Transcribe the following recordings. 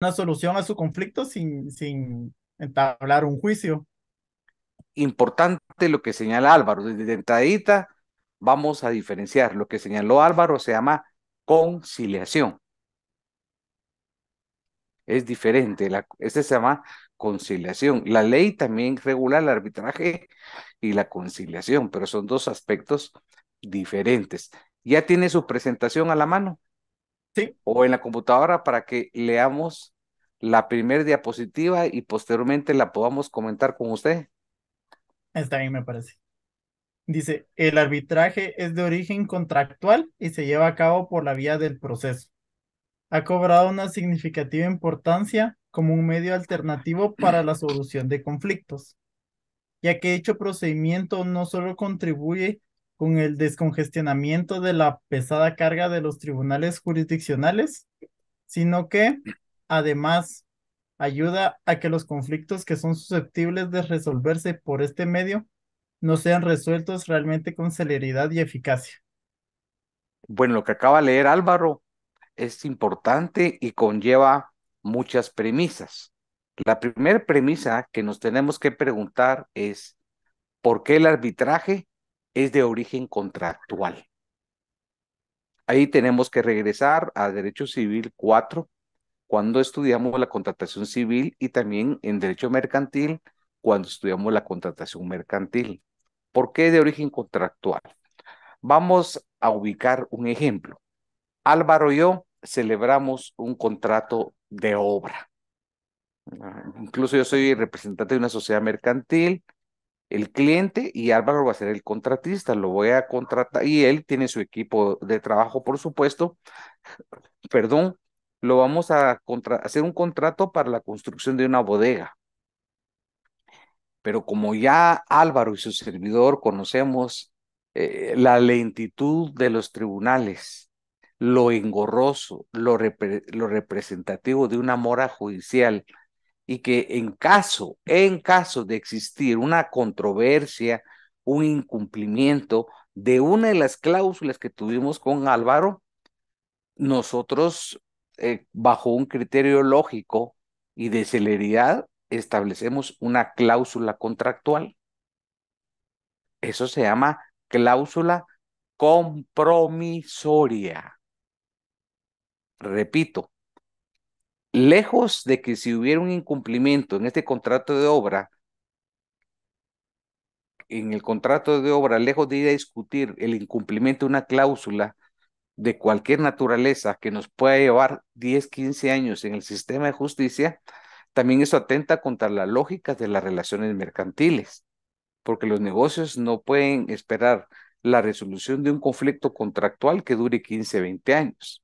una solución a su conflicto sin, sin entablar un juicio. Importante lo que señala Álvaro. Desde entradita vamos a diferenciar. Lo que señaló Álvaro se llama conciliación. Es diferente. La, este se llama conciliación. La ley también regula el arbitraje y la conciliación, pero son dos aspectos diferentes. ¿Ya tiene su presentación a la mano? O en la computadora para que leamos la primera diapositiva y posteriormente la podamos comentar con usted. Está bien, me parece. Dice, el arbitraje es de origen contractual y se lleva a cabo por la vía del proceso. Ha cobrado una significativa importancia como un medio alternativo para la solución de conflictos, ya que dicho procedimiento no solo contribuye con el descongestionamiento de la pesada carga de los tribunales jurisdiccionales, sino que además ayuda a que los conflictos que son susceptibles de resolverse por este medio no sean resueltos realmente con celeridad y eficacia. Bueno, lo que acaba de leer Álvaro es importante y conlleva muchas premisas. La primera premisa que nos tenemos que preguntar es, ¿por qué el arbitraje es de origen contractual. Ahí tenemos que regresar a Derecho Civil 4, cuando estudiamos la contratación civil y también en Derecho Mercantil, cuando estudiamos la contratación mercantil. ¿Por qué de origen contractual? Vamos a ubicar un ejemplo. Álvaro y yo celebramos un contrato de obra. Ah, incluso yo soy representante de una sociedad mercantil, el cliente y Álvaro va a ser el contratista, lo voy a contratar y él tiene su equipo de trabajo, por supuesto, perdón, lo vamos a hacer un contrato para la construcción de una bodega. Pero como ya Álvaro y su servidor conocemos eh, la lentitud de los tribunales, lo engorroso, lo representativo de una mora judicial, y que en caso, en caso de existir una controversia, un incumplimiento de una de las cláusulas que tuvimos con Álvaro, nosotros, eh, bajo un criterio lógico y de celeridad, establecemos una cláusula contractual. Eso se llama cláusula compromisoria. Repito, lejos de que si hubiera un incumplimiento en este contrato de obra, en el contrato de obra, lejos de ir a discutir el incumplimiento de una cláusula de cualquier naturaleza que nos pueda llevar 10, 15 años en el sistema de justicia, también eso atenta contra la lógica de las relaciones mercantiles, porque los negocios no pueden esperar la resolución de un conflicto contractual que dure 15, 20 años.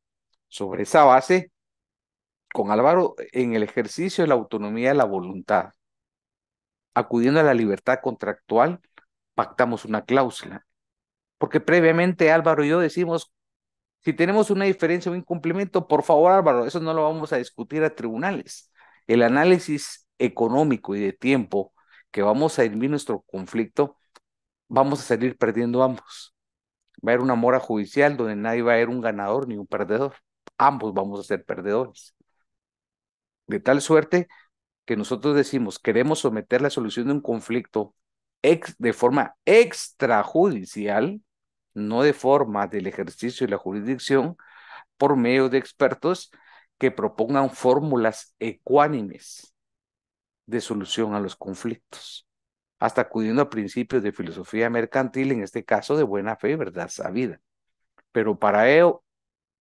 Sobre esa base, con Álvaro en el ejercicio de la autonomía de la voluntad. Acudiendo a la libertad contractual, pactamos una cláusula. Porque previamente Álvaro y yo decimos, si tenemos una diferencia o un incumplimiento, por favor Álvaro, eso no lo vamos a discutir a tribunales. El análisis económico y de tiempo que vamos a viendo nuestro conflicto, vamos a salir perdiendo ambos. Va a haber una mora judicial donde nadie va a haber un ganador ni un perdedor. Ambos vamos a ser perdedores. De tal suerte que nosotros decimos, queremos someter la solución de un conflicto de forma extrajudicial, no de forma del ejercicio de la jurisdicción, por medio de expertos que propongan fórmulas ecuánimes de solución a los conflictos, hasta acudiendo a principios de filosofía mercantil, en este caso de buena fe y verdad sabida. Pero para ello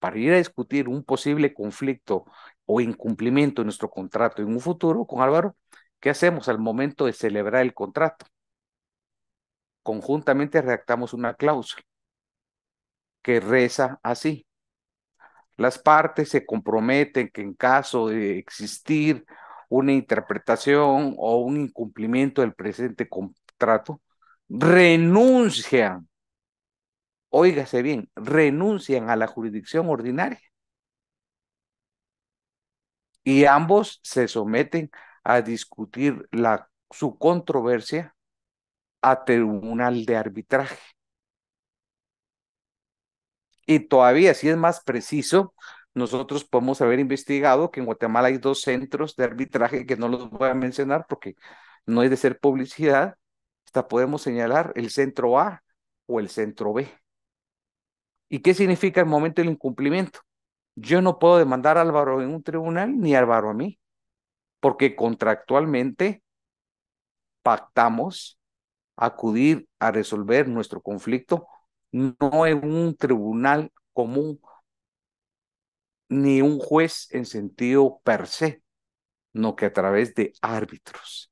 para ir a discutir un posible conflicto o incumplimiento de nuestro contrato en un futuro con Álvaro, ¿qué hacemos al momento de celebrar el contrato? Conjuntamente redactamos una cláusula que reza así. Las partes se comprometen que en caso de existir una interpretación o un incumplimiento del presente contrato, renuncian óigase bien, renuncian a la jurisdicción ordinaria. Y ambos se someten a discutir la, su controversia a tribunal de arbitraje. Y todavía, si es más preciso, nosotros podemos haber investigado que en Guatemala hay dos centros de arbitraje que no los voy a mencionar porque no es de ser publicidad. Hasta podemos señalar el centro A o el centro B. ¿Y qué significa el momento del incumplimiento? Yo no puedo demandar a Álvaro en un tribunal ni Álvaro a mí, porque contractualmente pactamos acudir a resolver nuestro conflicto no en un tribunal común ni un juez en sentido per se, sino que a través de árbitros.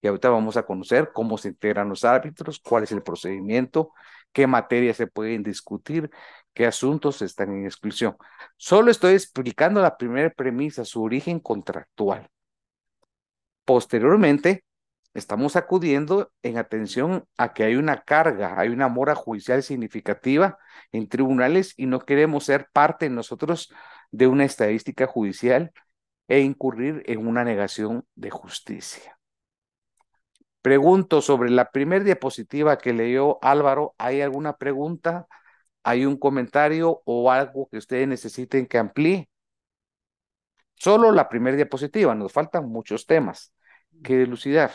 Y ahorita vamos a conocer cómo se integran los árbitros, cuál es el procedimiento qué materias se pueden discutir, qué asuntos están en exclusión. Solo estoy explicando la primera premisa, su origen contractual. Posteriormente, estamos acudiendo en atención a que hay una carga, hay una mora judicial significativa en tribunales y no queremos ser parte nosotros de una estadística judicial e incurrir en una negación de justicia. Pregunto sobre la primer diapositiva que leyó Álvaro, ¿hay alguna pregunta? ¿Hay un comentario o algo que ustedes necesiten que amplíe? Solo la primera diapositiva, nos faltan muchos temas que dilucidar.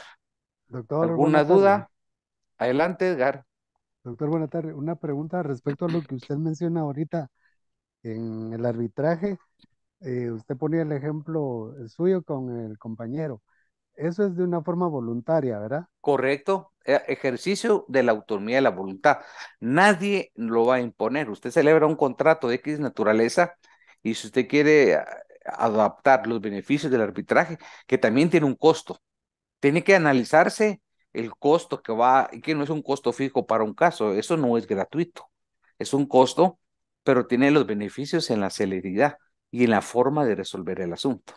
Doctor, ¿Alguna duda? Adelante, Edgar. Doctor, buenas tardes. Una pregunta respecto a lo que usted menciona ahorita en el arbitraje. Eh, usted ponía el ejemplo eh, suyo con el compañero. Eso es de una forma voluntaria, ¿verdad? Correcto, e-, ejercicio de la autonomía de la voluntad. Nadie lo va a imponer. Usted celebra un contrato de X naturaleza y si usted quiere ah, adaptar los beneficios del arbitraje, que también tiene un costo, tiene que analizarse el costo que va, que no es un costo fijo para un caso, eso no es gratuito, es un costo, pero tiene los beneficios en la celeridad y en la forma de resolver el asunto.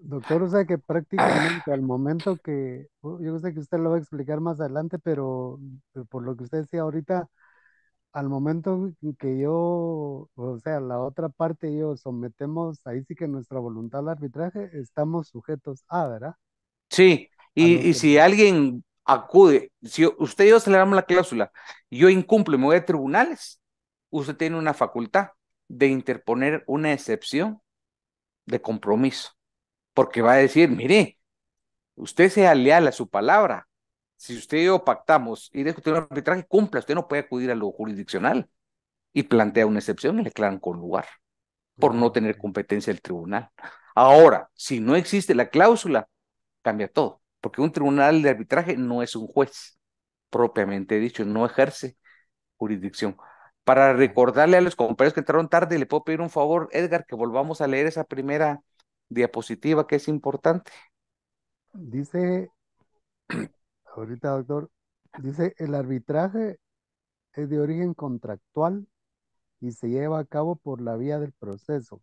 Doctor, o sea que ah. prácticamente al momento que, oh, yo sé que usted lo va a explicar más adelante, pero eh, por lo que usted decía ahorita, al momento que yo, o sea, la otra parte y yo sometemos, ahí sí que nuestra voluntad al arbitraje, estamos sujetos a, ¿verdad? Sí, y, si alguien acude, si usted y yo celebramos la cláusula, yo incumplo y me voy a tribunales, usted tiene una facultad de interponer una excepción de compromiso porque va a decir, mire, usted sea leal a su palabra. Si usted y yo pactamos y usted un arbitraje, cumpla, usted no puede acudir a lo jurisdiccional. Y plantea una excepción y le aclaran con lugar, por no tener competencia del tribunal. Ahora, si no existe la cláusula, cambia todo, porque un tribunal de arbitraje no es un juez, propiamente dicho, no ejerce jurisdicción. Para recordarle a los compañeros que entraron tarde, le puedo pedir un favor, Edgar, que volvamos a leer esa primera diapositiva que es importante. Dice, ahorita doctor, dice, el arbitraje es de origen contractual y se lleva a cabo por la vía del proceso.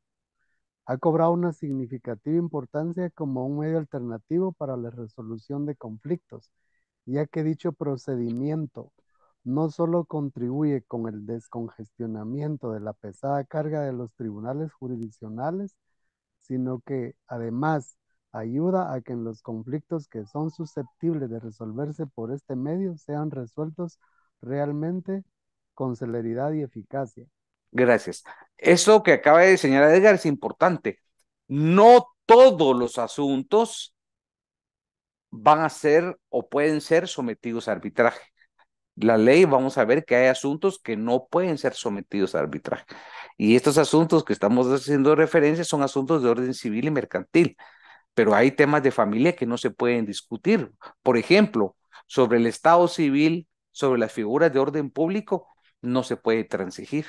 Ha cobrado una significativa importancia como un medio alternativo para la resolución de conflictos, ya que dicho procedimiento no solo contribuye con el descongestionamiento de la pesada carga de los tribunales jurisdiccionales, sino que además ayuda a que en los conflictos que son susceptibles de resolverse por este medio sean resueltos realmente con celeridad y eficacia. Gracias. Eso que acaba de señalar Edgar es importante. No todos los asuntos van a ser o pueden ser sometidos a arbitraje la ley, vamos a ver que hay asuntos que no pueden ser sometidos a arbitraje. Y estos asuntos que estamos haciendo referencia son asuntos de orden civil y mercantil, pero hay temas de familia que no se pueden discutir. Por ejemplo, sobre el Estado civil, sobre las figuras de orden público, no se puede transigir.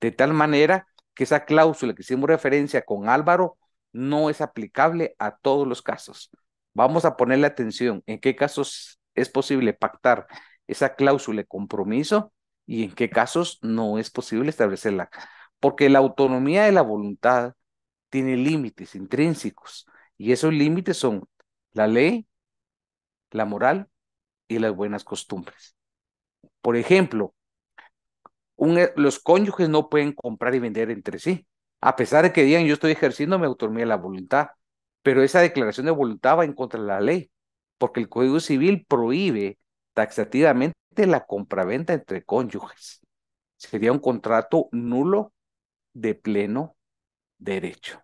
De tal manera que esa cláusula que hicimos referencia con Álvaro no es aplicable a todos los casos. Vamos a ponerle atención en qué casos es posible pactar esa cláusula de compromiso y en qué casos no es posible establecerla. Porque la autonomía de la voluntad tiene límites intrínsecos y esos límites son la ley, la moral y las buenas costumbres. Por ejemplo, e, los cónyuges no pueden comprar y vender entre sí, a pesar de que digan yo estoy ejerciendo mi autonomía de la voluntad, pero esa declaración de voluntad va en contra de la ley, porque el Código Civil prohíbe taxativamente la compraventa entre cónyuges. Sería un contrato nulo de pleno derecho.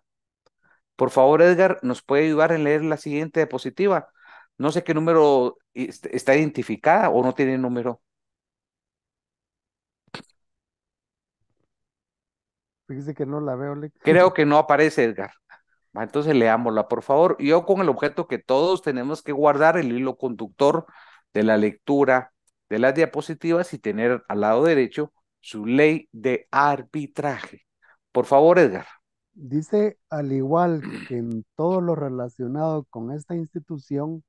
Por favor, Edgar, ¿nos puede ayudar en leer la siguiente diapositiva? No sé qué número está identificada o no tiene número. Fíjese que no la veo. Creo que no aparece, Edgar. Entonces leámosla, por favor. Yo con el objeto que todos tenemos que guardar el hilo conductor de la lectura de las diapositivas y tener al lado derecho su ley de arbitraje. Por favor, Edgar. Dice, al igual que en todo lo relacionado con esta institución,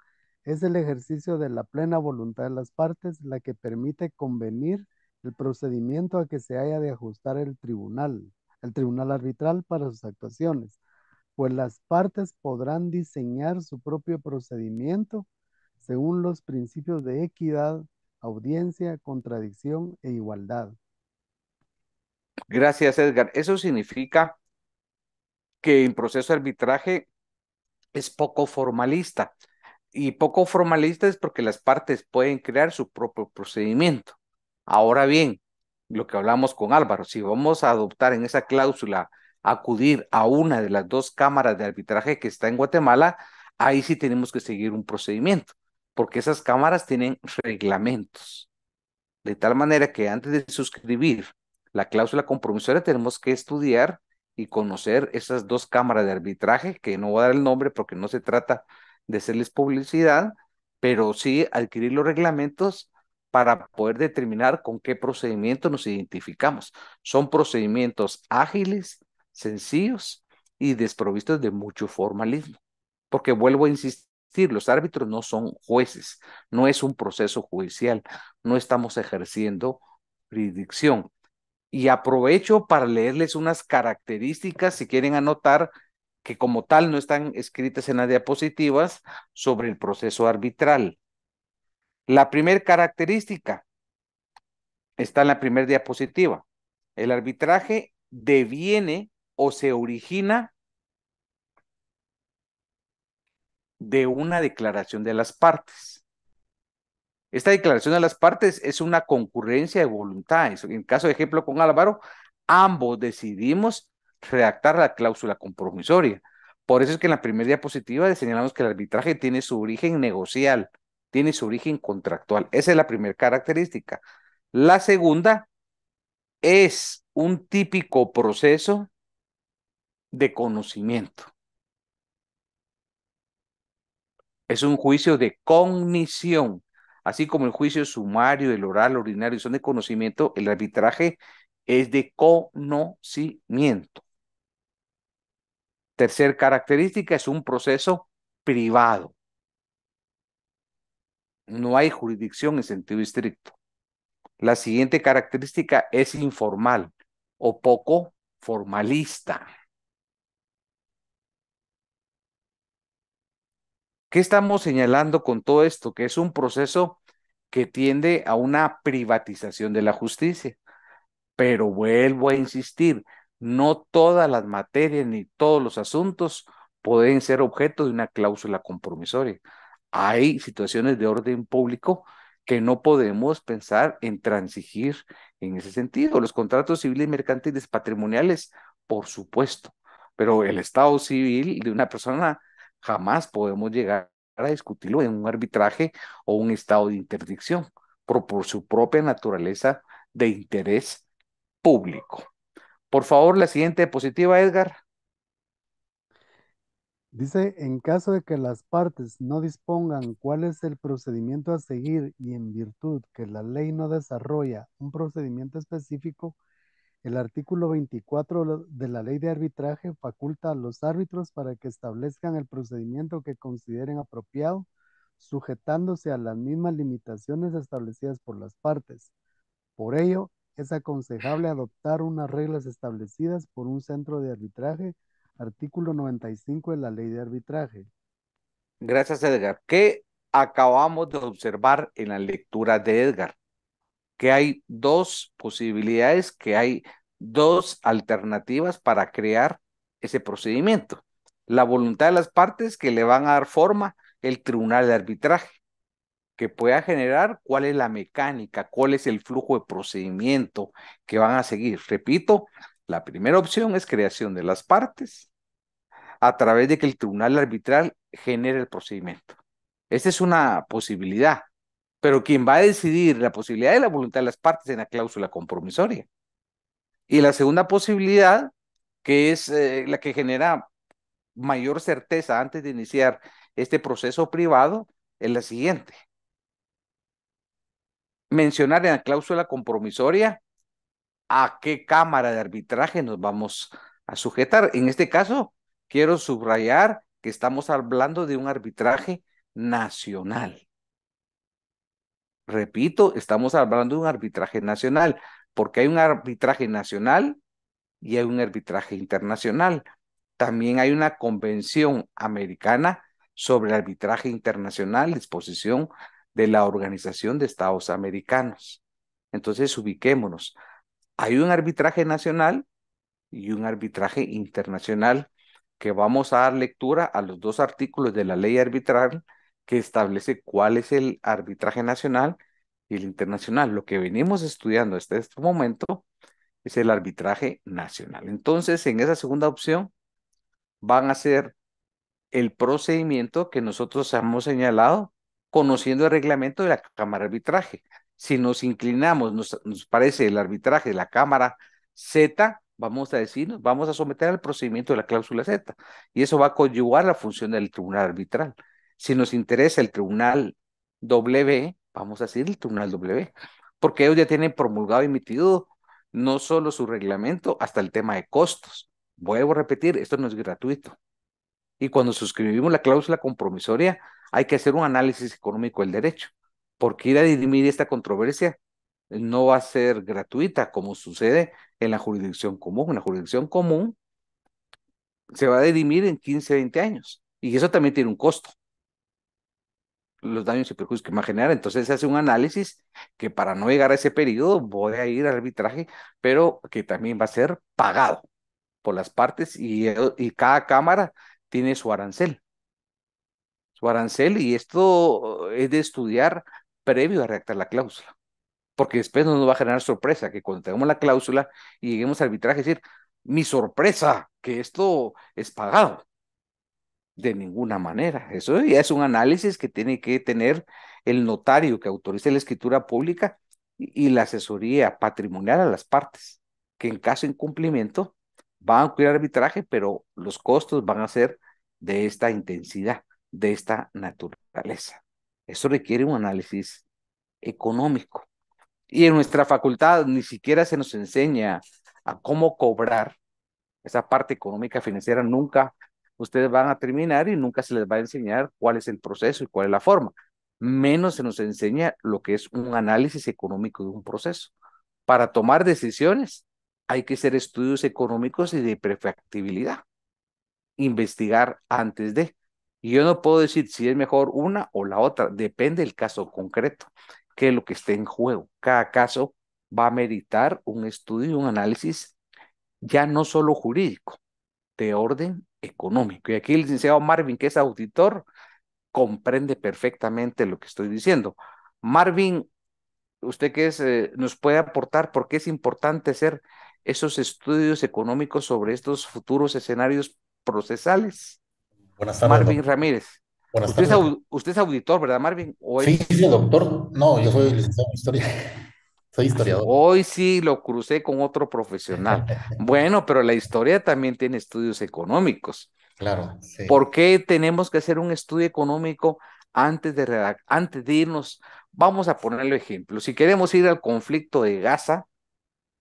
es el ejercicio de la plena voluntad de las partes la que permite convenir el procedimiento a que se haya de ajustar el tribunal, el tribunal arbitral para sus actuaciones, pues las partes podrán diseñar su propio procedimiento según los principios de equidad, audiencia, contradicción e igualdad. Gracias, Edgar. Eso significa que en proceso de arbitraje es poco formalista. Y poco formalista es porque las partes pueden crear su propio procedimiento. Ahora bien, lo que hablamos con Álvaro, si vamos a adoptar en esa cláusula acudir a una de las dos cámaras de arbitraje que está en Guatemala, ahí sí tenemos que seguir un procedimiento porque esas cámaras tienen reglamentos, de tal manera que antes de suscribir la cláusula compromisora, tenemos que estudiar y conocer esas dos cámaras de arbitraje, que no voy a dar el nombre porque no se trata de hacerles publicidad, pero sí adquirir los reglamentos para poder determinar con qué procedimiento nos identificamos. Son procedimientos ágiles, sencillos y desprovistos de mucho formalismo. Porque vuelvo a insistir, decir, los árbitros no son jueces, no es un proceso judicial, no estamos ejerciendo jurisdicción. Y aprovecho para leerles unas características, si quieren anotar, que como tal no están escritas en las diapositivas sobre el proceso arbitral. La primera característica está en la primera diapositiva. El arbitraje deviene o se origina de una declaración de las partes. Esta declaración de las partes es una concurrencia de voluntades. En caso de ejemplo con Álvaro, ambos decidimos redactar la cláusula compromisoria. Por eso es que en la primera diapositiva señalamos que el arbitraje tiene su origen negocial, tiene su origen contractual. Esa es la primera característica. La segunda es un típico proceso de conocimiento. Es un juicio de cognición. Así como el juicio sumario, el oral, ordinario son de conocimiento, el arbitraje es de conocimiento. Tercer característica es un proceso privado. No hay jurisdicción en sentido estricto. La siguiente característica es informal o poco formalista. ¿Qué estamos señalando con todo esto? Que es un proceso que tiende a una privatización de la justicia. Pero vuelvo a insistir, no todas las materias ni todos los asuntos pueden ser objeto de una cláusula compromisoria. Hay situaciones de orden público que no podemos pensar en transigir en ese sentido. Los contratos civiles y mercantiles patrimoniales, por supuesto, pero el estado civil de una persona jamás podemos llegar a discutirlo en un arbitraje o un estado de interdicción, por, su propia naturaleza de interés público. Por favor, la siguiente diapositiva, Edgar. Dice, en caso de que las partes no dispongan cuál es el procedimiento a seguir y en virtud que la ley no desarrolla un procedimiento específico, el artículo 24 de la ley de arbitraje faculta a los árbitros para que establezcan el procedimiento que consideren apropiado, sujetándose a las mismas limitaciones establecidas por las partes. Por ello, es aconsejable adoptar unas reglas establecidas por un centro de arbitraje, artículo 95 de la ley de arbitraje. Gracias, Edgar. ¿Qué acabamos de observar en la lectura de Edgar? que hay dos posibilidades, que hay dos alternativas para crear ese procedimiento. La voluntad de las partes que le van a dar forma el tribunal de arbitraje, que pueda generar cuál es la mecánica, cuál es el flujo de procedimiento que van a seguir. Repito, la primera opción es creación de las partes a través de que el tribunal arbitral genere el procedimiento. Esta es una posibilidad pero quien va a decidir la posibilidad de la voluntad de las partes en la cláusula compromisoria. Y la segunda posibilidad, que es eh, la que genera mayor certeza antes de iniciar este proceso privado, es la siguiente. Mencionar en la cláusula compromisoria a qué cámara de arbitraje nos vamos a sujetar. En este caso, quiero subrayar que estamos hablando de un arbitraje nacional repito, estamos hablando de un arbitraje nacional, porque hay un arbitraje nacional y hay un arbitraje internacional. También hay una convención americana sobre arbitraje internacional, disposición de la Organización de Estados Americanos. Entonces, ubiquémonos. Hay un arbitraje nacional y un arbitraje internacional que vamos a dar lectura a los dos artículos de la ley arbitral que establece cuál es el arbitraje nacional y el internacional. Lo que venimos estudiando hasta este momento es el arbitraje nacional. Entonces, en esa segunda opción van a ser el procedimiento que nosotros hemos señalado conociendo el reglamento de la Cámara de Arbitraje. Si nos inclinamos, nos, parece el arbitraje de la Cámara Z, vamos a decir, vamos a someter al procedimiento de la cláusula Z. Y eso va a coadyuvar la función del tribunal arbitral si nos interesa el tribunal W, vamos a decir el tribunal W, porque ellos ya tienen promulgado y emitido no solo su reglamento, hasta el tema de costos. Vuelvo a repetir, esto no es gratuito. Y cuando suscribimos la cláusula compromisoria, hay que hacer un análisis económico del derecho, porque ir a dirimir esta controversia no va a ser gratuita, como sucede en la jurisdicción común. En la jurisdicción común se va a dirimir en 15, 20 años, y eso también tiene un costo los daños y perjuicios que va a generar. Entonces se hace un análisis que para no llegar a ese periodo voy a ir al arbitraje, pero que también va a ser pagado por las partes y, eh, y cada cámara tiene su arancel. Su arancel y esto eh, es de estudiar previo a redactar la cláusula, porque después no nos va a generar sorpresa que cuando tengamos la cláusula y lleguemos al arbitraje decir, mi sorpresa, que esto es pagado. De ninguna manera. Eso ya es un análisis que tiene que tener el notario que autoriza la escritura pública y, la asesoría patrimonial a las partes, que en caso de incumplimiento van a cuidar arbitraje, pero los costos van a ser de esta intensidad, de esta naturaleza. Eso requiere un análisis económico. Y en nuestra facultad ni siquiera se nos enseña a cómo cobrar esa parte económica financiera, nunca ustedes van a terminar y nunca se les va a enseñar cuál es el proceso y cuál es la forma. Menos se nos enseña lo que es un análisis económico de un proceso. Para tomar decisiones hay que hacer estudios económicos y de prefactibilidad. Investigar antes de. Y yo no puedo decir si es mejor una o la otra, depende del caso concreto, que es lo que esté en juego. Cada caso va a meritar un estudio, y un análisis ya no solo jurídico, de orden económico. Y aquí el licenciado Marvin, que es auditor, comprende perfectamente lo que estoy diciendo. Marvin, usted que es, eh, nos puede aportar por qué es importante hacer esos estudios económicos sobre estos futuros escenarios procesales. Buenas tardes. Marvin Ramírez. Buenas usted, tardes. Es usted, Es, auditor, ¿verdad, Marvin? sí, doctor. No, yo soy licenciado en historia. Soy Hoy sí lo crucé con otro profesional. bueno, pero la historia también tiene estudios económicos. Claro. ¿Por qué tenemos que hacer un estudio económico antes de, antes de irnos? Vamos a ponerle ejemplo. Si queremos ir al conflicto de Gaza,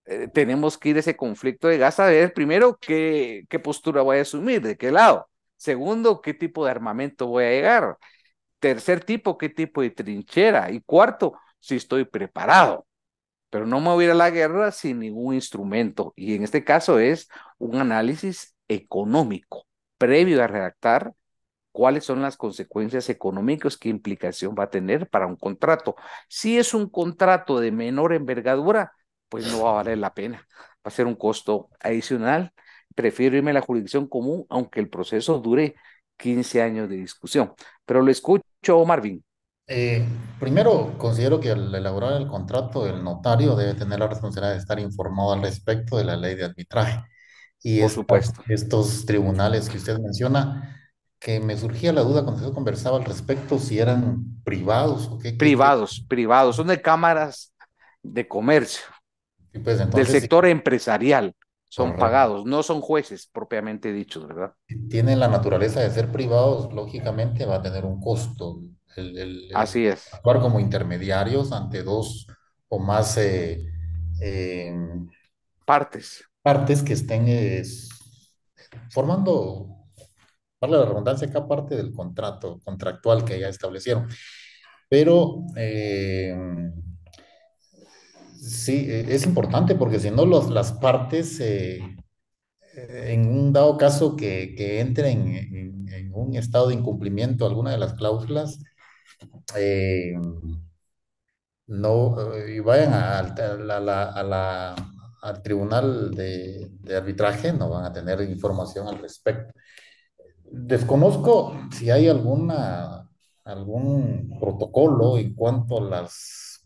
eh, tenemos que ir a ese conflicto de Gaza a ver primero qué, qué postura voy a asumir, de qué lado. Segundo, qué tipo de armamento voy a llegar. Tercer tipo, qué tipo de trinchera. Y cuarto, si estoy preparado pero no me voy a la guerra sin ningún instrumento. Y en este caso es un análisis económico, previo a redactar cuáles son las consecuencias económicas, qué implicación va a tener para un contrato. Si es un contrato de menor envergadura, pues no va a valer la pena, va a ser un costo adicional. Prefiero irme a la jurisdicción común, aunque el proceso dure 15 años de discusión. Pero lo escucho, Marvin. Eh, primero, considero que al elaborar el contrato, el notario debe tener la responsabilidad de estar informado al respecto de la ley de arbitraje. Y Por supuesto. estos tribunales que usted menciona, que me surgía la duda cuando usted conversaba al respecto, si eran privados o qué. Privados, privados, son de cámaras de comercio, pues, del sector empresarial. Son pagados, no son jueces propiamente dichos, ¿verdad? tienen la naturaleza de ser privados, lógicamente va a tener un costo, Así es. Actuar como intermediarios ante dos o más eh, eh, partes. Partes que estén eh, formando, para la redundancia acá, parte del contrato contractual que ya establecieron. Pero sí, e, es importante porque si no, los, las partes en un dado caso que, que entren en, un estado de incumplimiento alguna de las cláusulas, eh, no, eh, y vayan al tribunal de, arbitraje, no van a tener información al respecto. Desconozco si hay alguna, algún protocolo en cuanto a, las,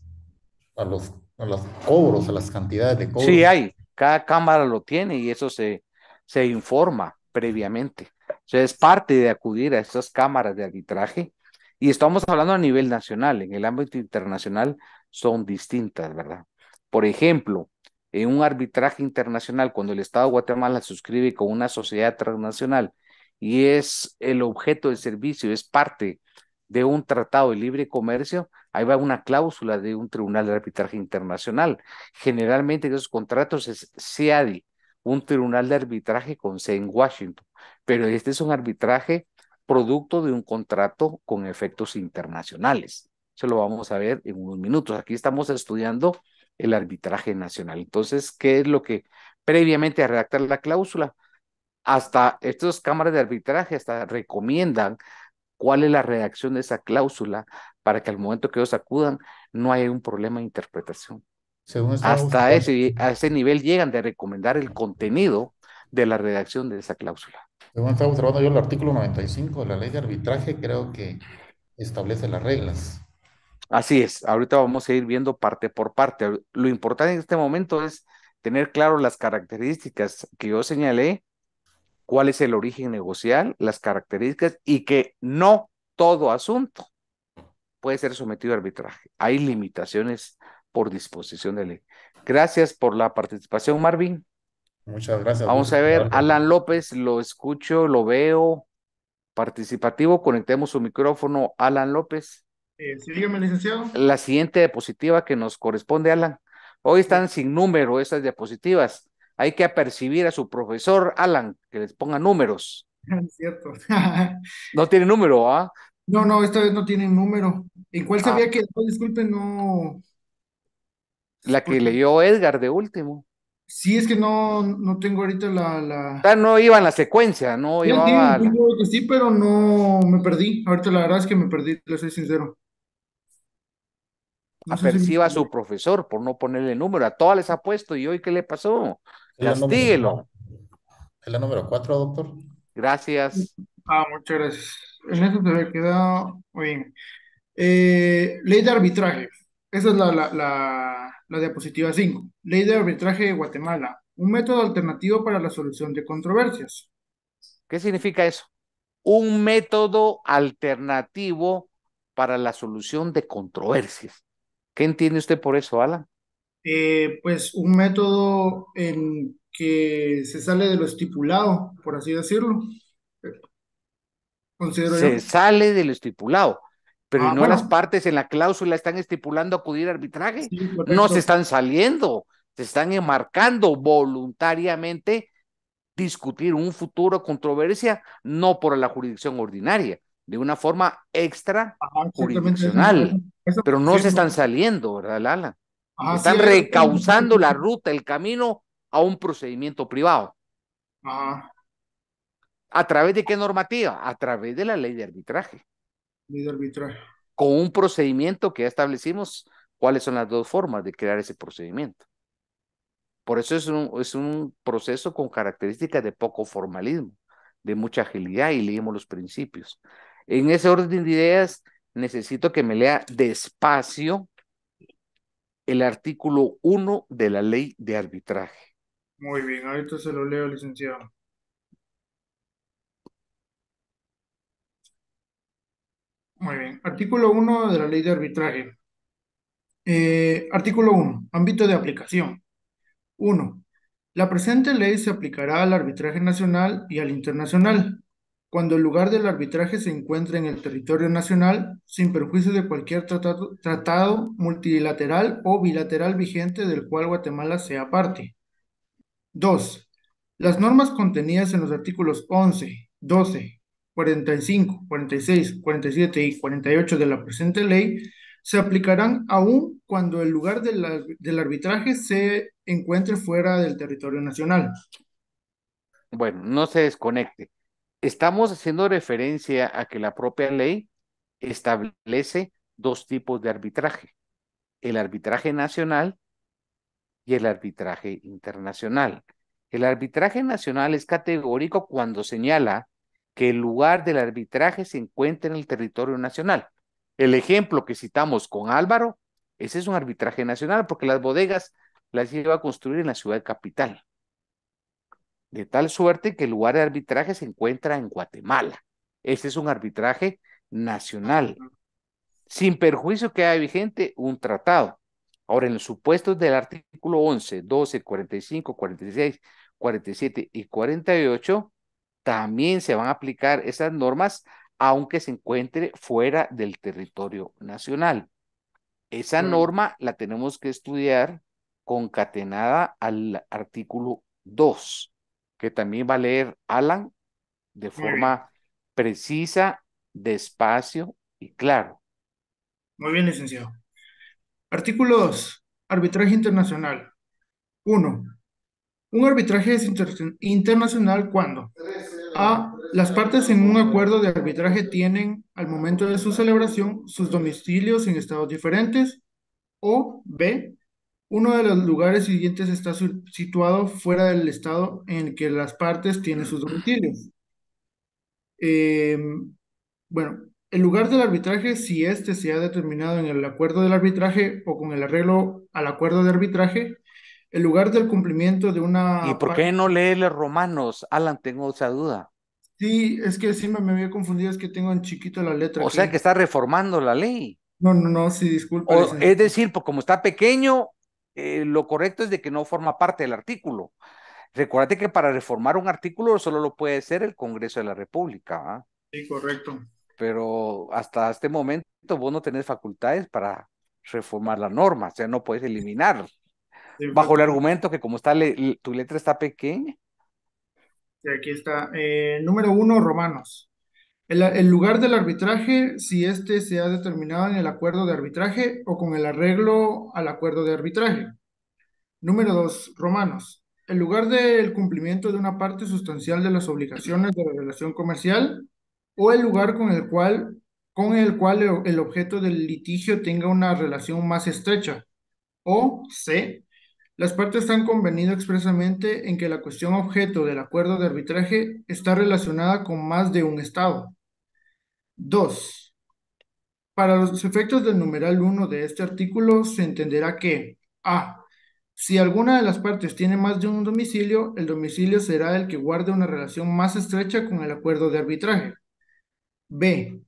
a, los, a los cobros, a las cantidades de cobros. Sí, hay. Cada cámara lo tiene y eso se, se informa previamente. O sea, es parte de acudir a esas cámaras de arbitraje y estamos hablando a nivel nacional, en el ámbito internacional son distintas, ¿verdad? Por ejemplo, en un arbitraje internacional, cuando el Estado de Guatemala suscribe con una sociedad transnacional y es el objeto de servicio, es parte de un tratado de libre comercio, ahí va una cláusula de un tribunal de arbitraje internacional. Generalmente en esos contratos es CIADI, un tribunal de arbitraje con sede en Washington, pero este es un arbitraje producto de un contrato con efectos internacionales. Eso lo vamos a ver en unos minutos. Aquí estamos estudiando el arbitraje nacional. Entonces, ¿qué es lo que previamente a redactar la cláusula? Hasta estas cámaras de arbitraje hasta recomiendan cuál es la redacción de esa cláusula para que al momento que ellos acudan no haya un problema de interpretación. hasta ese, a ese nivel llegan de recomendar el contenido de la redacción de esa cláusula. Según estaba observando yo el artículo 95 de la ley de arbitraje, creo que establece las reglas. Así es, ahorita vamos a ir viendo parte por parte. Lo importante en este momento es tener claro las características que yo señalé, cuál es el origen negocial, las características y que no todo asunto puede ser sometido a arbitraje. Hay limitaciones por disposición de ley. Gracias por la participación, Marvin. Muchas gracias. Vamos a ver, Alan López, lo escucho, lo veo. Participativo, conectemos su micrófono, Alan López. Eh, sí, dígame, licenciado. La siguiente diapositiva que nos corresponde, Alan. Hoy están sin número esas diapositivas. Hay que apercibir a su profesor, Alan, que les ponga números. cierto. no tiene número, ¿ah? No, no, esta vez no tiene número. ¿En cuál ah. sabía que? disculpen, no. La que leyó Edgar de último. Sí, es que no, no tengo ahorita la, la... Ah, no iba en la secuencia, no sí, Sí, pero no me perdí. Ahorita la verdad es que me perdí, le soy sincero. Aperciba ah, a su profesor por no ponerle número. A todas les ha puesto. ¿Y hoy qué le pasó? Castíguelo. Es la número cuatro, doctor. Gracias. Ah, muchas gracias. En eso te había quedado... Muy bien. Eh, ley de arbitraje. Esa es la, la la diapositiva 5. Ley de arbitraje de Guatemala. Un método alternativo para la solución de controversias. ¿Qué significa eso? Un método alternativo para la solución de controversias. ¿Qué entiende usted por eso, Alan? Eh, pues un método en que se sale de lo estipulado, por así decirlo. Considero se sale de lo estipulado pero ah, no las partes en la cláusula están estipulando acudir a arbitraje. no se están saliendo, se están enmarcando voluntariamente discutir un futuro controversia no por la jurisdicción ordinaria, de una forma extra jurisdiccional. pero no se están saliendo, ¿verdad, Lala? están recausando la ruta, el camino a un procedimiento privado. ¿A través de qué normativa? A través de la ley de arbitraje. Con un procedimiento que ya establecimos, cuáles son las dos formas de crear ese procedimiento. Por eso es un, es un proceso con características de poco formalismo, de mucha agilidad y leímos los principios. En ese orden de ideas, necesito que me lea despacio el artículo 1 de la ley de arbitraje. Muy bien, ahorita se lo leo, licenciado. Muy bien. Artículo 1 de la ley de arbitraje. Eh, artículo 1. Ámbito de aplicación. 1. La presente ley se aplicará al arbitraje nacional y al internacional, cuando el lugar del arbitraje se encuentre en el territorio nacional, sin perjuicio de cualquier tratado, tratado multilateral o bilateral vigente del cual Guatemala sea parte. 2. Las normas contenidas en los artículos 11, 12, 45, 46, 47 y 48 de la presente ley se aplicarán aún cuando el lugar del, del arbitraje se encuentre fuera del territorio nacional. Bueno, no se desconecte. Estamos haciendo referencia a que la propia ley establece dos tipos de arbitraje, el arbitraje nacional y el arbitraje internacional. El arbitraje nacional es categórico cuando señala que el lugar del arbitraje se encuentre en el territorio nacional. El ejemplo que citamos con Álvaro, ese es un arbitraje nacional porque las bodegas las lleva a construir en la ciudad capital. De tal suerte que el lugar de arbitraje se encuentra en Guatemala. Ese es un arbitraje nacional, sin perjuicio que haya vigente un tratado. Ahora, en los supuestos del artículo 11, 12, 45, 46, 47 y 48, también se van a aplicar esas normas aunque se encuentre fuera del territorio nacional. Esa mm. norma la tenemos que estudiar concatenada al artículo 2, que también va a leer Alan de forma precisa, despacio y claro. Muy bien, licenciado. Artículo 2. Arbitraje internacional. uno Un arbitraje es internacional cuando. A. Las partes en un acuerdo de arbitraje tienen, al momento de su celebración, sus domicilios en estados diferentes. O B. Uno de los lugares siguientes está situado fuera del estado en que las partes tienen sus domicilios. Em, bueno, el lugar del arbitraje, si éste se ha determinado en el acuerdo del arbitraje o con el arreglo al acuerdo de arbitraje, en lugar del cumplimiento de una... ¿Y por qué no lee los romanos? Alan, tengo esa duda. Sí, es que sí me, había confundido, es que tengo en chiquito la letra. O sea que está reformando la ley. No, no, no, sí, disculpe. es decir, pues como está pequeño, eh, lo correcto es de que no forma parte del artículo. Recuérdate que para reformar un artículo solo lo puede hacer el Congreso de la República. Sí, correcto. Pero hasta este momento vos no tenés facultades para reformar la norma, o sea, no puedes eliminar bajo pues. el argumento que como está tu letra está pequeña. aquí está. Eh, número uno, Romanos. El, lugar del arbitraje, si éste se ha determinado en el acuerdo de arbitraje o con el arreglo al acuerdo de arbitraje. Número dos, Romanos. El lugar del cumplimiento de una parte sustancial de las obligaciones de la relación comercial o el lugar con el cual, con el, cual el objeto del litigio tenga una relación más estrecha. O C, las partes han convenido expresamente en que la cuestión objeto del acuerdo de arbitraje está relacionada con más de un Estado. 2. Para los efectos del numeral 1 de este artículo, se entenderá que A. Si alguna de las partes tiene más de un domicilio, el domicilio será el que guarde una relación más estrecha con el acuerdo de arbitraje. B.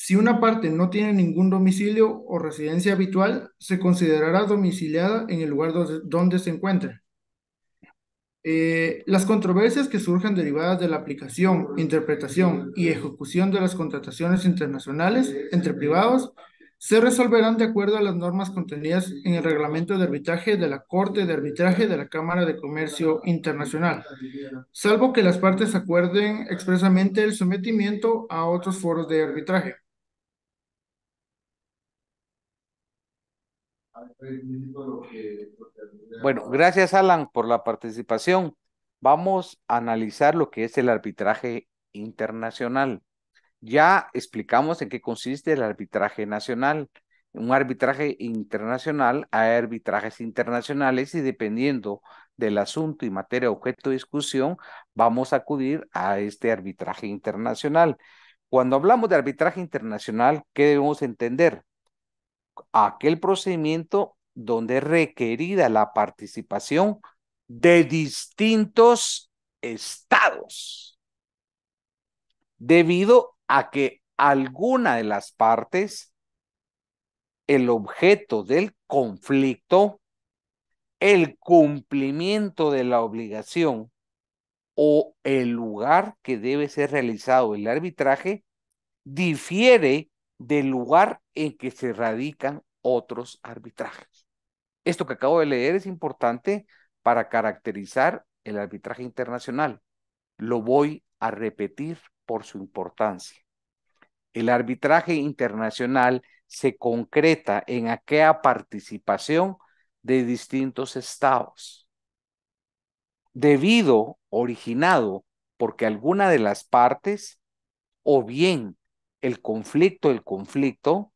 Si una parte no tiene ningún domicilio o residencia habitual, se considerará domiciliada en el lugar donde, se encuentre. Eh, las controversias que surjan derivadas de la aplicación, interpretación y ejecución de las contrataciones internacionales entre privados se resolverán de acuerdo a las normas contenidas en el reglamento de arbitraje de la Corte de Arbitraje de la Cámara de Comercio Internacional, salvo que las partes acuerden expresamente el sometimiento a otros foros de arbitraje. Bueno, gracias Alan por la participación. Vamos a analizar lo que es el arbitraje internacional. Ya explicamos en qué consiste el arbitraje nacional. Un arbitraje internacional hay arbitrajes internacionales y dependiendo del asunto y materia objeto de discusión, vamos a acudir a este arbitraje internacional. Cuando hablamos de arbitraje internacional, ¿qué debemos entender? aquel procedimiento donde es requerida la participación de distintos estados, debido a que alguna de las partes, el objeto del conflicto, el cumplimiento de la obligación o el lugar que debe ser realizado el arbitraje, difiere del lugar en que se radican otros arbitrajes. Esto que acabo de leer es importante para caracterizar el arbitraje internacional. Lo voy a repetir por su importancia. El arbitraje internacional se concreta en aquella participación de distintos estados. Debido, originado, porque alguna de las partes, o bien el conflicto, el conflicto,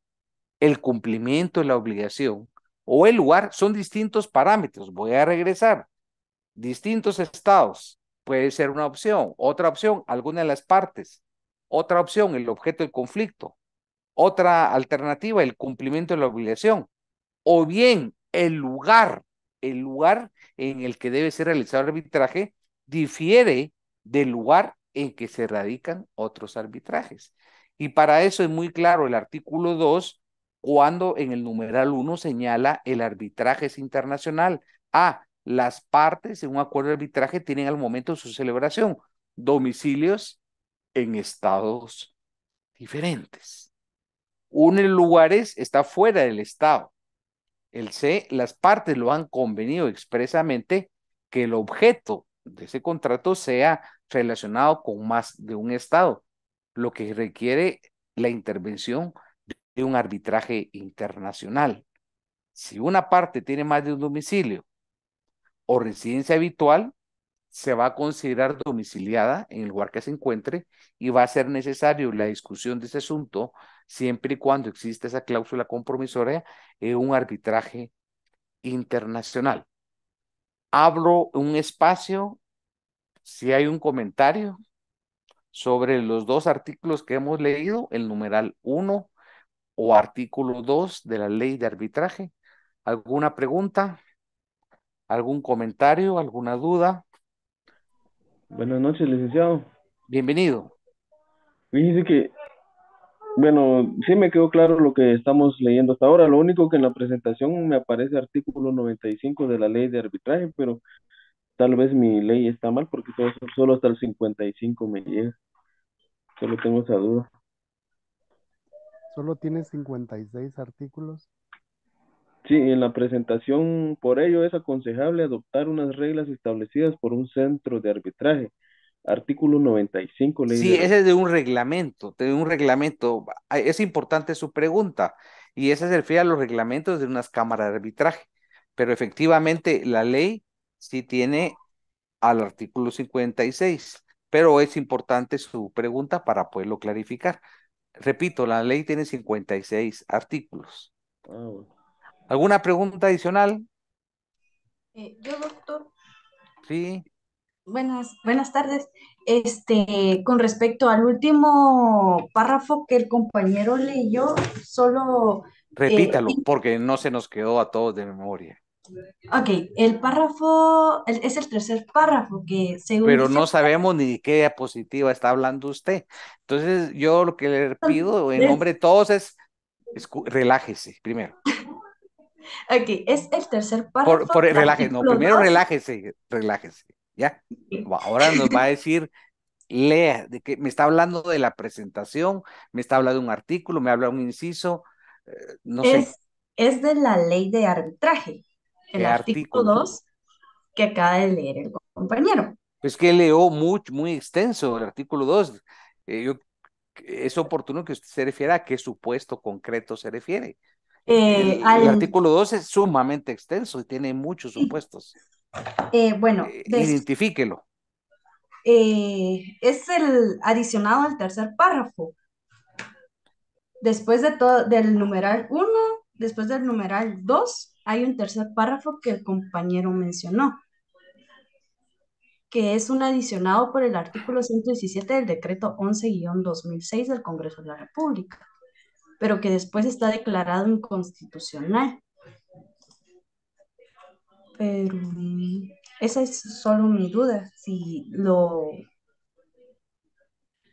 el cumplimiento de la obligación o el lugar son distintos parámetros. Voy a regresar. Distintos estados puede ser una opción. Otra opción, alguna de las partes. Otra opción, el objeto del conflicto. Otra alternativa, el cumplimiento de la obligación. O bien el lugar, el lugar en el que debe ser realizado el arbitraje difiere del lugar en que se radican otros arbitrajes. Y para eso es muy claro el artículo 2, cuando en el numeral 1 señala el arbitraje es internacional. A, ah, las partes en un acuerdo de arbitraje tienen al momento de su celebración domicilios en estados diferentes. Uno lugares está fuera del estado. El C, las partes lo han convenido expresamente que el objeto de ese contrato sea relacionado con más de un estado lo que requiere la intervención de un arbitraje internacional. Si una parte tiene más de un domicilio o residencia habitual, se va a considerar domiciliada en el lugar que se encuentre y va a ser necesario la discusión de ese asunto siempre y cuando exista esa cláusula compromisoria en un arbitraje internacional. Hablo un espacio, si hay un comentario, sobre los dos artículos que hemos leído, el numeral 1 o artículo 2 de la ley de arbitraje. ¿Alguna pregunta? ¿Algún comentario? ¿Alguna duda? Buenas noches, licenciado. Bienvenido. Fíjese que, bueno, sí me quedó claro lo que estamos leyendo hasta ahora. Lo único que en la presentación me aparece artículo 95 de la ley de arbitraje, pero Tal vez mi ley está mal porque solo, hasta el 55 me llega. Solo tengo esa duda. Solo tiene 56 artículos. Sí, en la presentación, por ello es aconsejable adoptar unas reglas establecidas por un centro de arbitraje. Artículo 95, ley. Sí, ese es de un reglamento, de un reglamento. Ah, es importante su pregunta, y ese se refiere a los reglamentos de unas cámaras de arbitraje. Pero efectivamente, la ley sí tiene al artículo 56, pero es importante su pregunta para poderlo clarificar. Repito, la ley tiene 56 artículos. Ah, ¿Alguna pregunta adicional? Eh, yo, doctor. Sí. Buenas, buenas tardes. Este, con respecto al último párrafo que el compañero leyó, solo. Eh, Repítalo, porque no se nos quedó a todos de memoria. Ok, el párrafo es el tercer párrafo que según... Pero no sabemos ni de qué diapositiva está hablando usted. Entonces yo lo que le pido en nombre de todos es, relájese primero. ok, es el tercer párrafo. Por, relájese, no, primero relájese, relájese, ¿ya? Ahora nos va a decir, lea, de que me está hablando de la presentación, me está hablando de un artículo, me habla de un inciso, eh, no sé. Es de la ley de arbitraje el artículo 2 que acaba de leer el compañero. Es que leo muy, muy extenso el artículo 2. Eh, es oportuno que usted se refiera a qué supuesto concreto se refiere. Eh, el, artículo 2 es sumamente extenso y tiene muchos supuestos. Eh, bueno, identifíquelo. es el adicionado al tercer párrafo. Después de todo, del numeral 1, después del numeral 2, hay un tercer párrafo que el compañero mencionó, que es un adicionado por el artículo 117 del decreto 11-2006 del Congreso de la República, pero que después está declarado inconstitucional. Pero esa es solo mi duda, si lo...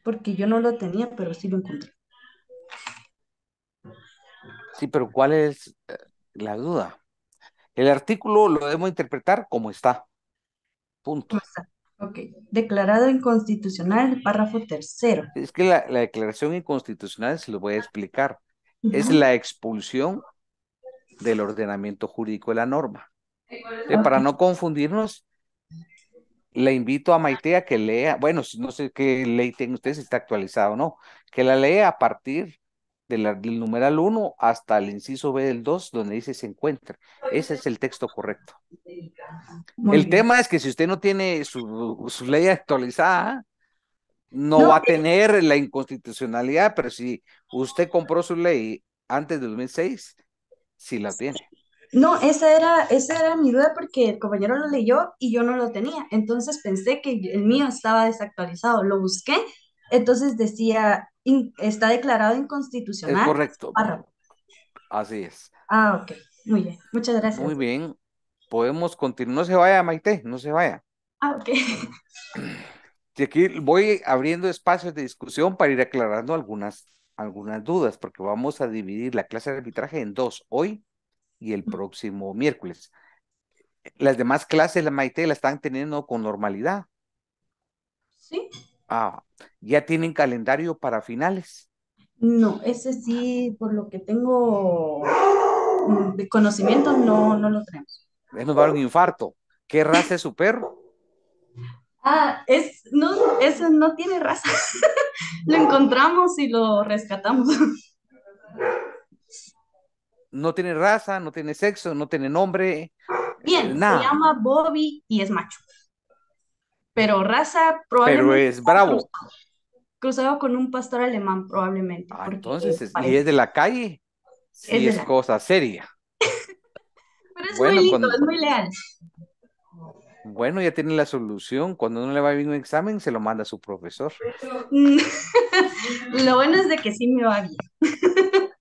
Porque yo no lo tenía, pero sí lo encontré. Sí, pero ¿cuál es eh, la duda? El artículo lo debemos interpretar como está. Punto. Ok. Declarado inconstitucional párrafo tercero. Es que la, declaración inconstitucional, se lo voy a explicar, es la expulsión del ordenamiento jurídico de la norma. Eh, para no confundirnos, le invito a Maitea que lea, bueno, no sé qué ley tiene usted, si está actualizado o no, que la lea a partir del, numeral 1 hasta el inciso B del 2, donde dice se encuentra. Ese es el texto correcto. el tema es que si usted no tiene su, su ley actualizada, no, va a tener la inconstitucionalidad, pero si usted compró su ley antes de 2006, sí la tiene. No, esa era, esa era mi duda porque el compañero lo leyó y yo no lo tenía. Entonces pensé que el mío estaba desactualizado. Lo busqué, entonces decía está declarado inconstitucional. Es correcto. Así es. Ah, ok. Muy bien. Muchas gracias. Muy bien. Podemos continuar. No se vaya, Maite, no se vaya. Ah, ok. aquí voy abriendo espacios de discusión para ir aclarando algunas, algunas dudas, porque vamos a dividir la clase de arbitraje en dos, hoy y el próximo miércoles. Las demás clases, la Maite, la están teniendo con normalidad. Sí. Ah, ¿Ya tienen calendario para finales? No, ese sí, por lo que tengo mm, de conocimiento, no, no lo tenemos. Es nos va un infarto. ¿Qué raza es su perro? Ah, es, no, eso no tiene raza. lo encontramos y lo rescatamos. no tiene raza, no tiene sexo, no tiene nombre. Bien, se llama Bobby y es macho. Pero raza probablemente. Pero es bravo cruzado con un pastor alemán, probablemente. Ah, entonces, es, y es de la calle, sí es, cosa seria. Pero es bueno, muy lindo, es muy leal. Bueno, ya tiene la solución. Cuando no le va bien un examen, se lo manda a su profesor. Mm, lo bueno es de que sí me va bien.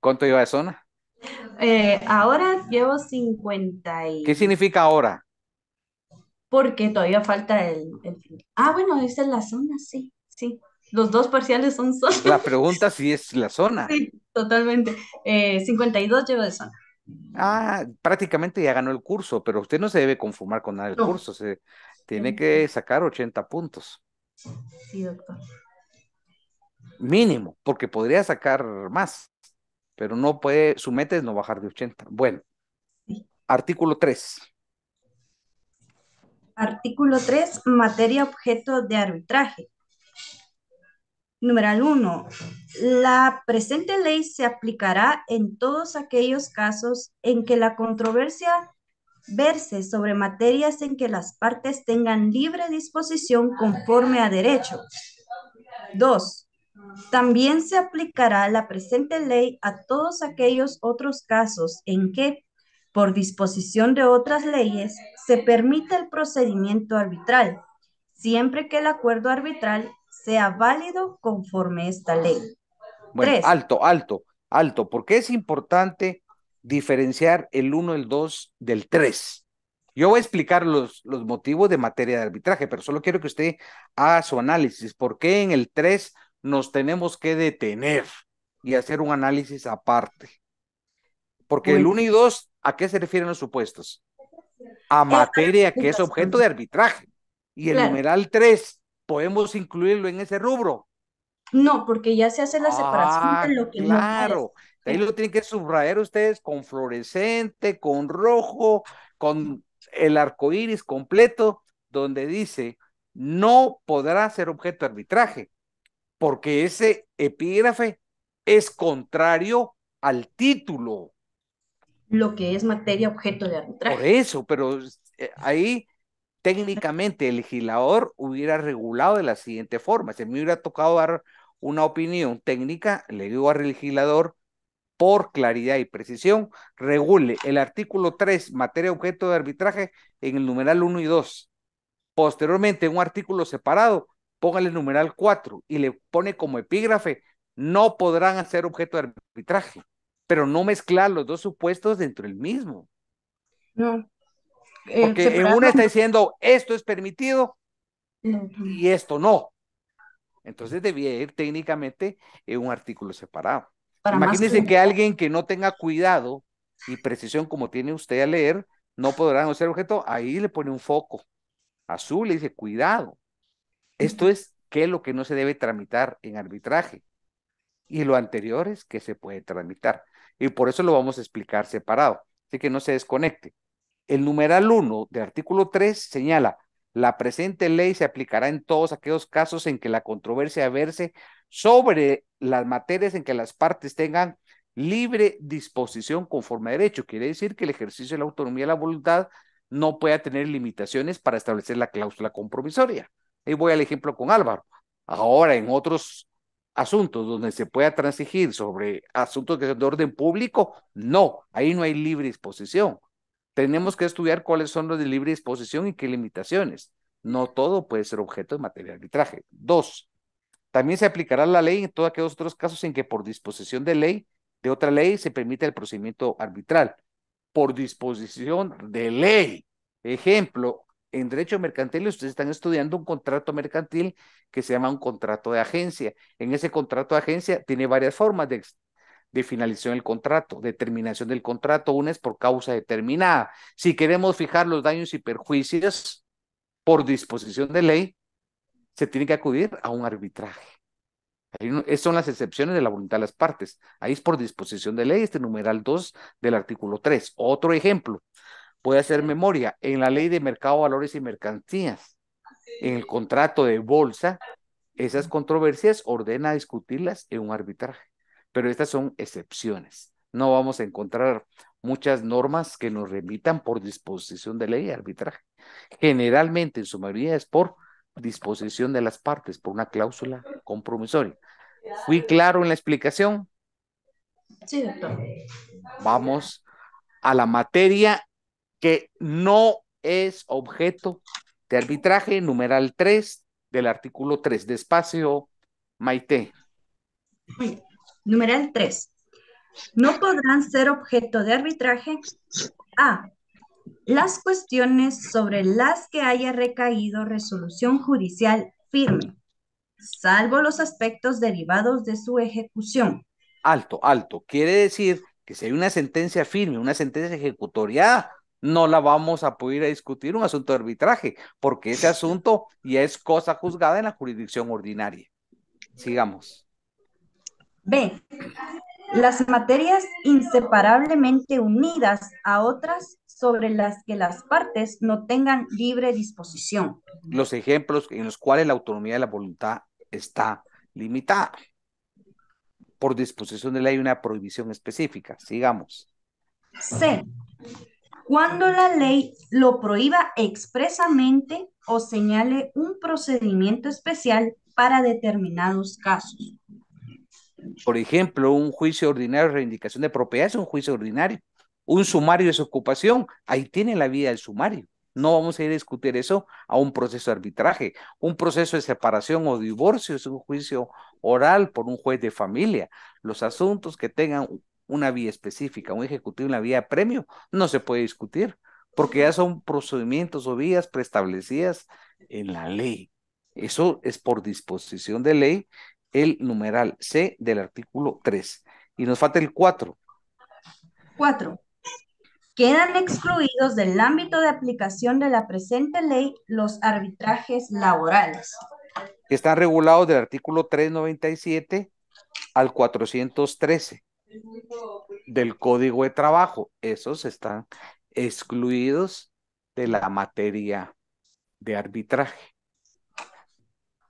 ¿Cuánto lleva de zona? Eh, ahora llevo 50 y... ¿Qué significa ahora? Porque todavía falta el, el... Ah, bueno, esa es la zona, sí sí. Los dos parciales son La pregunta si es la zona. Sí, totalmente. 52 eh, lleva de zona. Ah, prácticamente ya ganó el curso, pero usted no se debe conformar con nada del curso, se tiene que sacar 80 puntos. Sí, doctor. Mínimo, porque podría sacar más, pero no puede, su meta es no bajar de 80. Bueno, artículo 3. Artículo 3, materia objeto de arbitraje. Numeral 1. La presente ley se aplicará en todos aquellos casos en que la controversia verse sobre materias en que las partes tengan libre disposición conforme a derecho. 2. También se aplicará la presente ley a todos aquellos otros casos en que, por disposición de otras leyes, se permita el procedimiento arbitral, siempre que el acuerdo arbitral sea válido conforme esta ley. Bueno, alto, alto, alto, porque es importante diferenciar el 1, el 2 del 3. Yo voy a explicar los, los motivos de materia de arbitraje, pero solo quiero que usted haga su análisis. ¿Por qué en el 3 nos tenemos que detener y hacer un análisis aparte? Porque el 1 y 2, ¿a qué se refieren los supuestos? A materia que es objeto de arbitraje. Y el numeral 3 podemos incluirlo en ese rubro. No, porque ya se hace la separación ah, lo que claro. Ahí lo tienen que subrayar ustedes con fluorescente, con rojo, con el arco iris completo, donde dice no podrá ser objeto de arbitraje, porque ese epígrafe es contrario al título. Lo que es materia objeto de arbitraje. Por eso, pero eh, ahí técnicamente el legislador hubiera regulado de la siguiente forma. Si me hubiera tocado dar una opinión técnica, le digo al legislador, por claridad y precisión, regule el artículo 3, materia objeto de arbitraje, en el numeral 1 y 2. Posteriormente, en un artículo separado, póngale el numeral 4 y le pone como epígrafe, no podrán hacer objeto de arbitraje, pero no mezclar los dos supuestos dentro del mismo. No. Porque en una está diciendo esto es permitido y esto no. Entonces debía ir técnicamente en un artículo separado. Imagínense que... alguien que no tenga cuidado y precisión como tiene usted a leer, no podrá no ser objeto, ahí le pone un foco azul le dice cuidado. Esto es qué es lo que no se debe tramitar en arbitraje. Y lo anterior es que se puede tramitar. Y por eso lo vamos a explicar separado. Así que no se desconecte. El numeral 1 de artículo 3 señala, la presente ley se aplicará en todos aquellos casos en que la controversia verse sobre las materias en que las partes tengan libre disposición conforme a derecho. Quiere decir que el ejercicio de la autonomía de la voluntad no pueda tener limitaciones para establecer la cláusula compromisoria. Ahí voy al ejemplo con Álvaro. Ahora, en otros asuntos donde se pueda transigir sobre asuntos que de orden público, no, ahí no hay libre disposición. Tenemos que estudiar cuáles son los de libre disposición y qué limitaciones. No todo puede ser objeto de materia de arbitraje. Dos, también se aplicará la ley en todos aquellos otros casos en que por disposición de ley, de otra ley, se permita el procedimiento arbitral. Por disposición de ley. Ejemplo, en derecho mercantil ustedes están estudiando un contrato mercantil que se llama un contrato de agencia. En ese contrato de agencia tiene varias formas de, de finalización del contrato, determinación del contrato, una es por causa determinada. Si queremos fijar los daños y perjuicios por disposición de ley, se tiene que acudir a un arbitraje. esas son las excepciones de la voluntad de las partes. Ahí es por disposición de ley, este numeral 2 del artículo 3. Otro ejemplo, puede ser memoria, en la ley de mercado, valores y mercancías, en el contrato de bolsa, esas controversias ordena discutirlas en un arbitraje pero estas son excepciones. No vamos a encontrar muchas normas que nos remitan por disposición de ley de arbitraje. Generalmente, en su mayoría, es por disposición de las partes, por una cláusula compromisoria. ¿Fui claro en la explicación? Sí, doctor. Vamos a la materia que no es objeto de arbitraje, numeral 3 del artículo 3. Despacio, Maite. Numeral 3. No podrán ser objeto de arbitraje A. Las cuestiones sobre las que haya recaído resolución judicial firme, salvo los aspectos derivados de su ejecución. Alto, alto. Quiere decir que si hay una sentencia firme, una sentencia ejecutoria, no la vamos a poder discutir un asunto de arbitraje, porque ese asunto ya es cosa juzgada en la jurisdicción ordinaria. Sigamos. B. Las materias inseparablemente unidas a otras sobre las que las partes no tengan libre disposición. Los ejemplos en los cuales la autonomía de la voluntad está limitada. Por disposición de ley una prohibición específica. Sigamos. C. Cuando la ley lo prohíba expresamente o señale un procedimiento especial para determinados casos. Por ejemplo, un juicio ordinario de reivindicación de propiedad es un juicio ordinario. Un sumario de ocupación, ahí tiene la vida del sumario. No vamos a ir a discutir eso a un proceso de arbitraje. Un proceso de separación o divorcio es un juicio oral por un juez de familia. Los asuntos que tengan una vía específica, un ejecutivo en la vía premio, no se puede discutir, porque ya son procedimientos o vías preestablecidas en la ley. Eso es por disposición de ley el numeral C del artículo 3. Y nos falta el 4. 4. Quedan excluidos del ámbito de aplicación de la presente ley los arbitrajes laborales. Que están regulados del artículo 397 al 413 del Código de Trabajo. Esos están excluidos de la materia de arbitraje.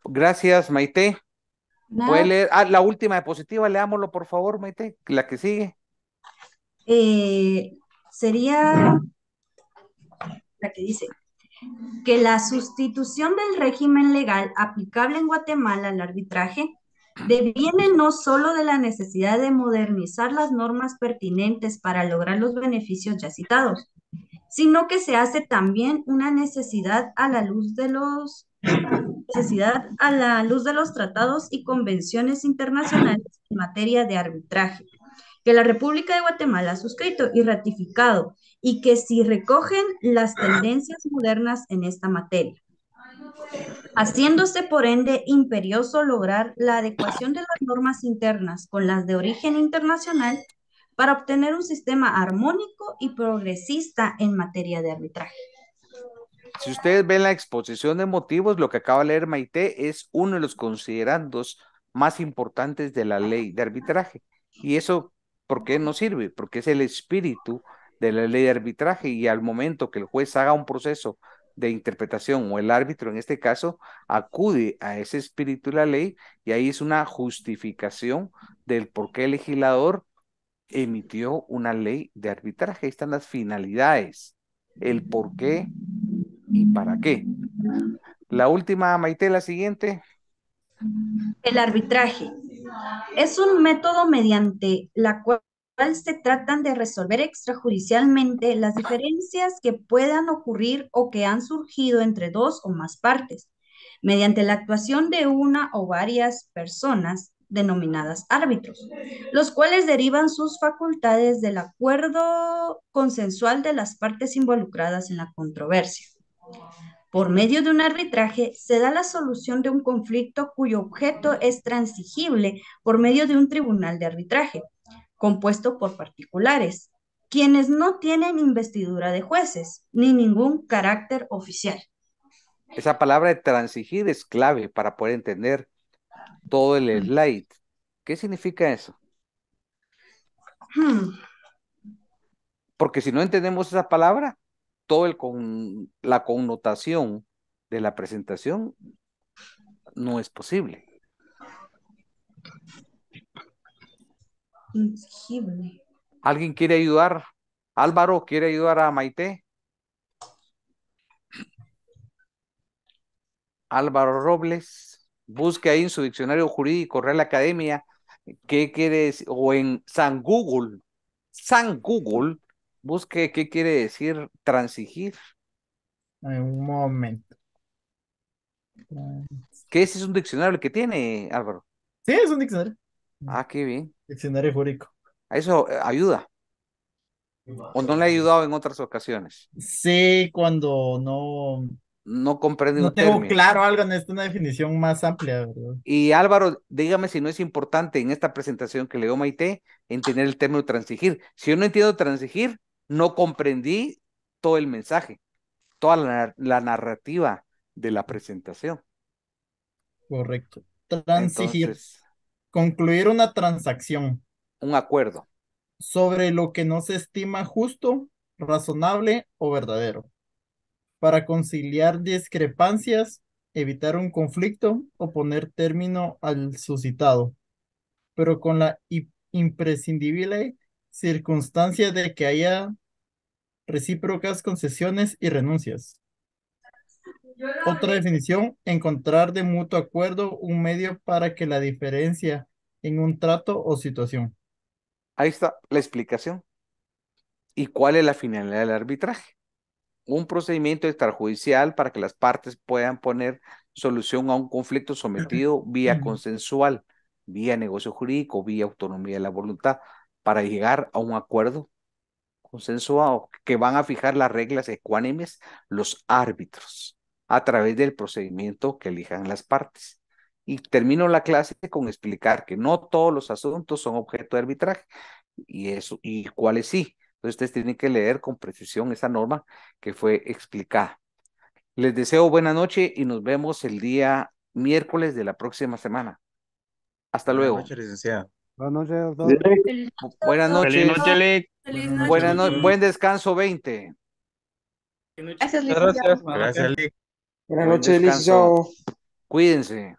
Gracias, Maite. ¿Puede leer? Ah, la última diapositiva, leámoslo por favor, Maite, la que sigue. Eh, sería la que dice que la sustitución del régimen legal aplicable en Guatemala al arbitraje deviene no solo de la necesidad de modernizar las normas pertinentes para lograr los beneficios ya citados, sino que se hace también una necesidad a la luz de los necesidad a la luz de los tratados y convenciones internacionales en materia de arbitraje que la República de Guatemala ha suscrito y ratificado y que si recogen las tendencias modernas en esta materia haciéndose por ende imperioso lograr la adecuación de las normas internas con las de origen internacional para obtener un sistema armónico y progresista en materia de arbitraje. Si ustedes ven la exposición de motivos, lo que acaba de leer Maite es uno de los considerandos más importantes de la ley de arbitraje. Y eso, ¿por qué no sirve? Porque es el espíritu de la ley de arbitraje y al momento que el juez haga un proceso de interpretación o el árbitro en este caso acude a ese espíritu de la ley y ahí es una justificación del por qué el legislador emitió una ley de arbitraje. Ahí están las finalidades, el por qué y para qué. La última, Maite, la siguiente. El arbitraje. Es un método mediante la cual se tratan de resolver extrajudicialmente las diferencias que puedan ocurrir o que han surgido entre dos o más partes, mediante la actuación de una o varias personas denominadas árbitros, los cuales derivan sus facultades del acuerdo consensual de las partes involucradas en la controversia. Por medio de un arbitraje se da la solución de un conflicto cuyo objeto es transigible por medio de un tribunal de arbitraje, compuesto por particulares, quienes no tienen investidura de jueces ni ningún carácter oficial. Esa palabra de transigir es clave para poder entender todo el mm. slide. ¿Qué significa eso? Hmm. Porque si no entendemos esa palabra, todo el con la connotación de la presentación no es posible. ¿Alguien quiere ayudar? Álvaro quiere ayudar a Maite. Álvaro Robles, busque ahí en su diccionario jurídico Real Academia qué quiere o en San Google, San Google, Busque qué quiere decir transigir. En un momento. ¿Qué es? ¿Es un diccionario que tiene, Álvaro? Sí, es un diccionario. Ah, qué bien. Diccionario jurídico. Eso eh, ayuda. ¿O no le ha ayudado en otras ocasiones? Sí, cuando no... No comprende no tengo claro algo, necesito una definición más amplia, Y Álvaro, dígame si no es importante en esta presentación que le dio Maite tener el término transigir. Si yo no entiendo transigir, no comprendí todo el mensaje, toda la, narrativa de la presentación. Correcto. Transigir. concluir una transacción. Un acuerdo. Sobre lo que no se estima justo, razonable o verdadero. Para conciliar discrepancias, evitar un conflicto o poner término al suscitado, pero con la imprescindible circunstancia de que haya recíprocas concesiones y renuncias. Otra definición, encontrar de mutuo acuerdo un medio para que la diferencia en un trato o situación. Ahí está la explicación. ¿Y cuál es la finalidad del arbitraje? Un procedimiento extrajudicial para que las partes puedan poner solución a un conflicto sometido vía consensual, vía negocio jurídico, vía autonomía de la voluntad, para llegar a un acuerdo consensuado, que van a fijar las reglas ecuánimes los árbitros a través del procedimiento que elijan las partes. Y termino la clase con explicar que no todos los asuntos son objeto de arbitraje y eso y cuáles sí. Entonces ustedes tienen que leer con precisión esa norma que fue explicada. Les deseo buena noche y nos vemos el día miércoles de la próxima semana. Hasta luego. Buenas noches, doctor. Buenas noches. Feliz Buenas noches, buen descanso, 20. Gracias, Lick. Gracias, Gracias Lick. Buenas noches, Lick. Cuídense.